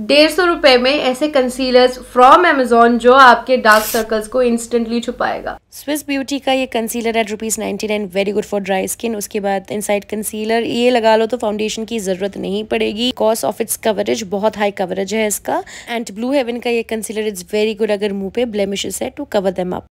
डेढ़ सौ रुपए में ऐसे कंसीलर्स फ्रॉम एमेजोन जो आपके डार्क सर्कल्स को इंस्टेंटली छुपाएगा स्विस ब्यूटी का ये कंसीलर है rupees ninety nine very good for dry skin उसके बाद इनसाइड कंसीलर ये लगा लो तो फाउंडेशन की ज़रूरत नहीं पड़ेगी कॉस्ट ऑफ इट्स कवरेज बहुत हाई कवरेज है इसका एंड ब्लू हेवन का ये कंसीलर इज़ वेरी गुड अगर मुंह पे ब्लेमिशेस है टू कवर दम अप